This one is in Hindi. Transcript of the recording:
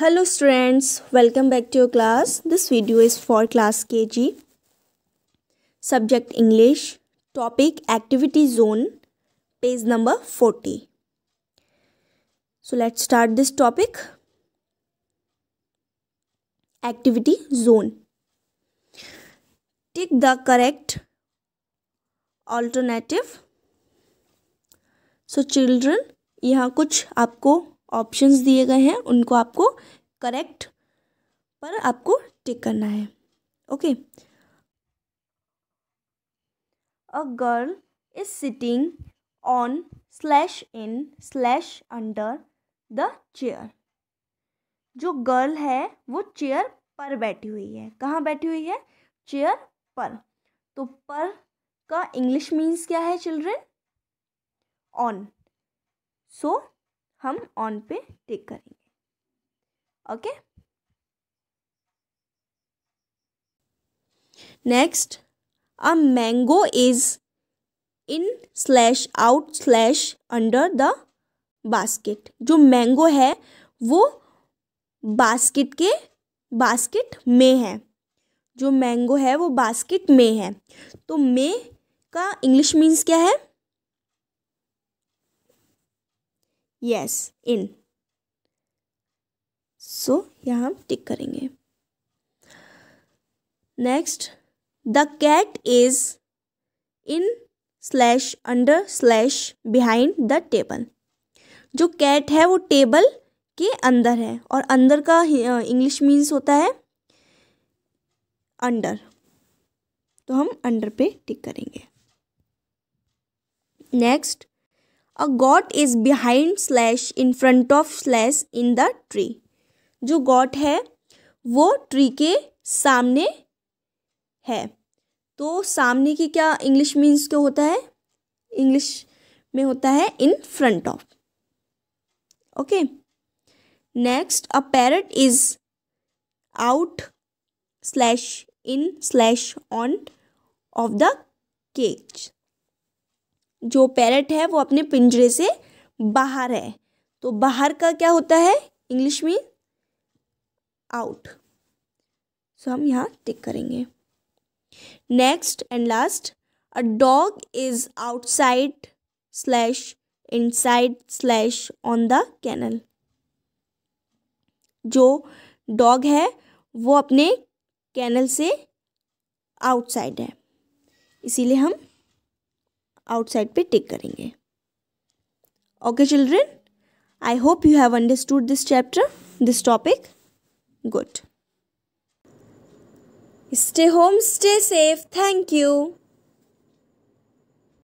hello students welcome back to your class this video is for class K G subject English topic activity zone page number forty so let's start this topic activity zone tick the correct alternative so children यहाँ कुछ आपको ऑप्शंस दिए गए हैं उनको आपको करेक्ट पर आपको टिक करना है okay a girl is sitting on slash in slash under the chair जो गर्ल है वो चेयर पर बैठी हुई है कहाँ बैठी हुई है चेयर पर तो पर का इंग्लिश मीन्स क्या है चिल्ड्रेन ऑन सो हम ऑन पे टिक करेंगे okay next a mango is in slash out slash under the basket जो मैंगो है वो बास्केट के बास्केट में है जो मैंगो है वो बास्केट में है तो में का इंग्लिश मीन्स क्या है यस इन सो यहाँ हम टिक करेंगे next the cat is in slash under slash behind the table जो कैट है वो टेबल के अंदर है और अंदर का इंग्लिश मीन्स होता है अंडर तो हम अंडर पे टिक करेंगे next a goat is behind slash in front of slash in the tree जो गॉट है वो ट्री के सामने है तो सामने की क्या इंग्लिश मीन्स क्या होता है इंग्लिश में होता है in front of okay next a parrot is out slash in slash on of the cage जो पैरट है वो अपने पिंजरे से बाहर है तो बाहर का क्या होता है इंग्लिश में आउट सो हम यहाँ टिक करेंगे next and last a dog is outside slash inside slash on the kennel जो डॉग है वो अपने कैनल से आउटसाइड है इसीलिए हम आउटसाइड पे टिक करेंगे okay children I hope you have understood this chapter this topic good stay home stay safe thank you